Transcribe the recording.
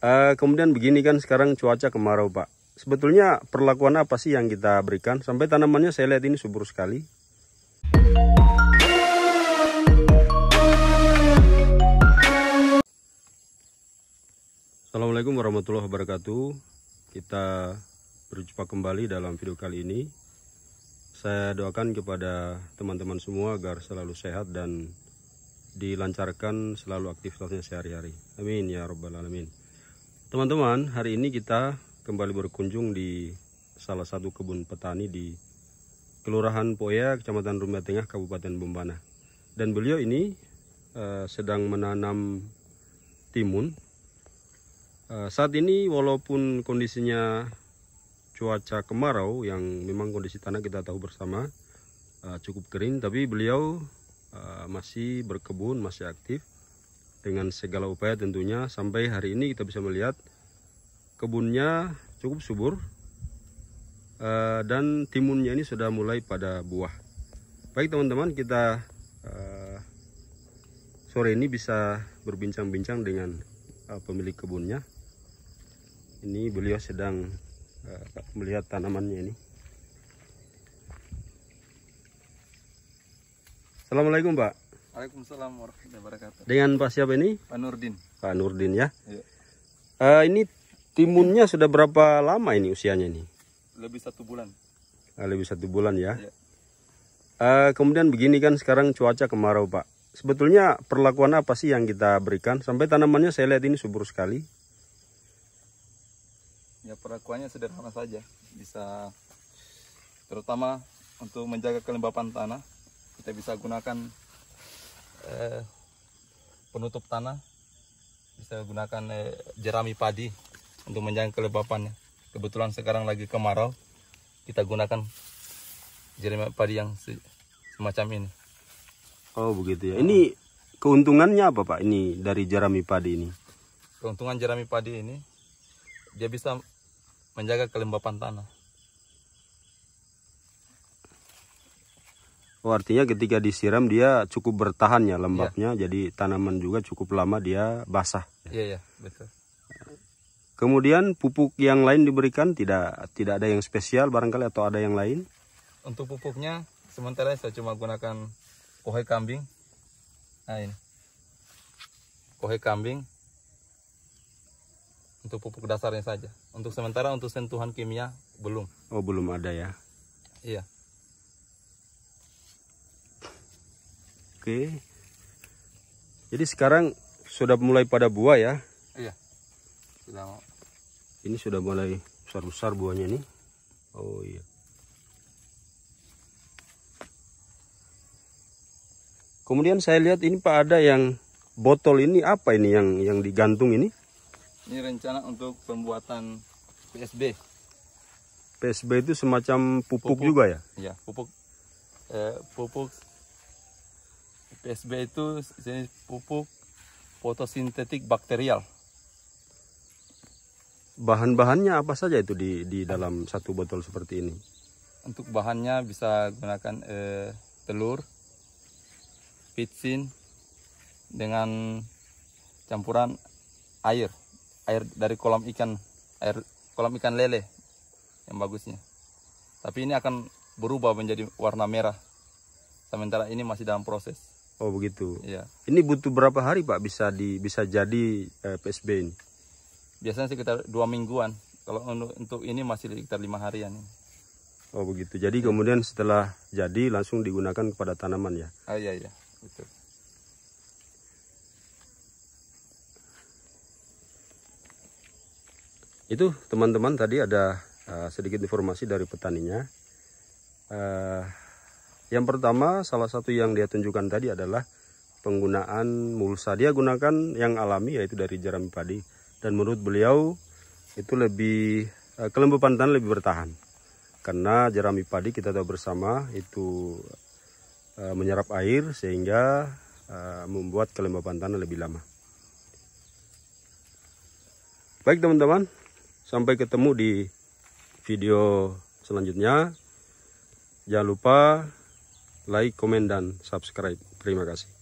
Uh, kemudian begini kan sekarang cuaca kemarau Pak. Sebetulnya perlakuan apa sih yang kita berikan? Sampai tanamannya saya lihat ini subur sekali. Assalamualaikum warahmatullahi wabarakatuh. Kita berjumpa kembali dalam video kali ini. Saya doakan kepada teman-teman semua agar selalu sehat dan dilancarkan selalu aktivitasnya sehari-hari. Amin ya robbal alamin. Teman-teman, hari ini kita kembali berkunjung di salah satu kebun petani di Kelurahan Poya, Kecamatan Rumba Tengah, Kabupaten Bombana. Dan beliau ini uh, sedang menanam timun. Uh, saat ini walaupun kondisinya cuaca kemarau yang memang kondisi tanah kita tahu bersama uh, cukup kering, tapi beliau uh, masih berkebun, masih aktif dengan segala upaya tentunya sampai hari ini kita bisa melihat kebunnya cukup subur eh, dan timunnya ini sudah mulai pada buah baik teman-teman kita eh, sore ini bisa berbincang-bincang dengan eh, pemilik kebunnya ini beliau sedang melihat tanamannya ini Assalamualaikum Pak Waalaikumsalam warahmatullahi wabarakatuh. Dengan Pak siapa ini? Pak Nurdin. Pak Nurdin ya. ya. Uh, ini timunnya sudah berapa lama ini usianya ini? Lebih satu bulan. Uh, lebih satu bulan ya. ya. Uh, kemudian begini kan sekarang cuaca kemarau Pak. Sebetulnya perlakuan apa sih yang kita berikan? Sampai tanamannya saya lihat ini subur sekali. Ya perlakuannya sederhana saja. Bisa terutama untuk menjaga kelembapan tanah kita bisa gunakan eh, penutup tanah bisa gunakan eh, jerami padi untuk menjaga kelembapannya kebetulan sekarang lagi kemarau kita gunakan jerami padi yang se semacam ini oh begitu ya ini keuntungannya apa pak ini dari jerami padi ini keuntungan jerami padi ini dia bisa menjaga kelembapan tanah Oh, artinya ketika disiram dia cukup bertahan ya lembabnya, ya. jadi tanaman juga cukup lama dia basah. Iya, ya, betul. Kemudian pupuk yang lain diberikan tidak tidak ada yang spesial barangkali atau ada yang lain? Untuk pupuknya sementara saya cuma gunakan kohe kambing. Nah ini. Kohe kambing. Untuk pupuk dasarnya saja. Untuk sementara untuk sentuhan kimia belum. Oh, belum ada ya. Iya. Oke. Jadi sekarang sudah mulai pada buah ya? Iya. Sudah. Ini sudah mulai besar-besar buahnya nih. Oh iya. Kemudian saya lihat ini Pak ada yang botol ini apa ini yang yang digantung ini? Ini rencana untuk pembuatan PSB. PSB itu semacam pupuk, pupuk juga ya? Iya, pupuk eh, pupuk PSB itu jenis pupuk fotosintetik bakterial. Bahan-bahannya apa saja itu di, di dalam satu botol seperti ini? Untuk bahannya bisa gunakan eh, telur, pitsin, dengan campuran air, air dari kolam ikan, air kolam ikan lele yang bagusnya. Tapi ini akan berubah menjadi warna merah. Sementara ini masih dalam proses. Oh begitu. Iya. Ini butuh berapa hari Pak bisa di bisa jadi eh, PSB ini? Biasanya sekitar dua mingguan. Kalau untuk, untuk ini masih sekitar lima harian. Oh begitu. Jadi iya. kemudian setelah jadi langsung digunakan kepada tanaman ya? Ah, iya iya. Betul. Itu teman-teman tadi ada uh, sedikit informasi dari petaninya. Uh, yang pertama, salah satu yang dia tunjukkan tadi adalah penggunaan mulsa. Dia gunakan yang alami yaitu dari jerami padi. Dan menurut beliau itu lebih eh, kelembapan tanah lebih bertahan. Karena jerami padi kita tahu bersama itu eh, menyerap air sehingga eh, membuat kelembapan tanah lebih lama. Baik teman-teman, sampai ketemu di video selanjutnya. Jangan lupa like, komen, dan subscribe. Terima kasih.